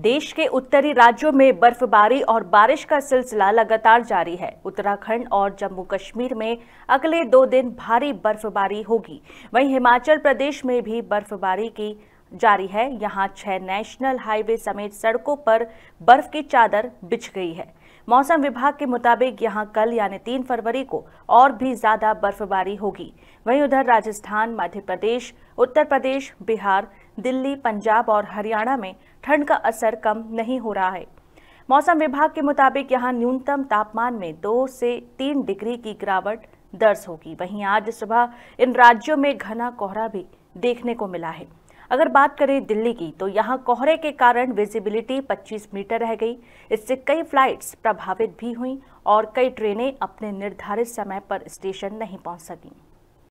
देश के उत्तरी राज्यों में बर्फबारी और बारिश का सिलसिला लगातार जारी है उत्तराखंड और जम्मू कश्मीर में अगले दो दिन भारी बर्फबारी होगी वहीं हिमाचल प्रदेश में भी बर्फबारी की जारी है यहां छह नेशनल हाईवे समेत सड़कों पर बर्फ की चादर बिछ गई है मौसम विभाग के मुताबिक यहां कल यानी तीन फरवरी को और भी ज्यादा बर्फबारी होगी वहीं उधर राजस्थान मध्य प्रदेश उत्तर प्रदेश बिहार दिल्ली पंजाब और हरियाणा में ठंड का असर कम नहीं हो रहा है मौसम विभाग के मुताबिक यहां न्यूनतम तापमान में दो से तीन डिग्री की गिरावट दर्ज होगी वहीं आज सुबह इन राज्यों में घना कोहरा भी देखने को मिला है अगर बात करें दिल्ली की तो यहाँ कोहरे के कारण विजिबिलिटी 25 मीटर रह गई इससे कई फ्लाइट्स प्रभावित भी हुई और कई ट्रेनें अपने निर्धारित समय पर स्टेशन नहीं पहुंच सकीं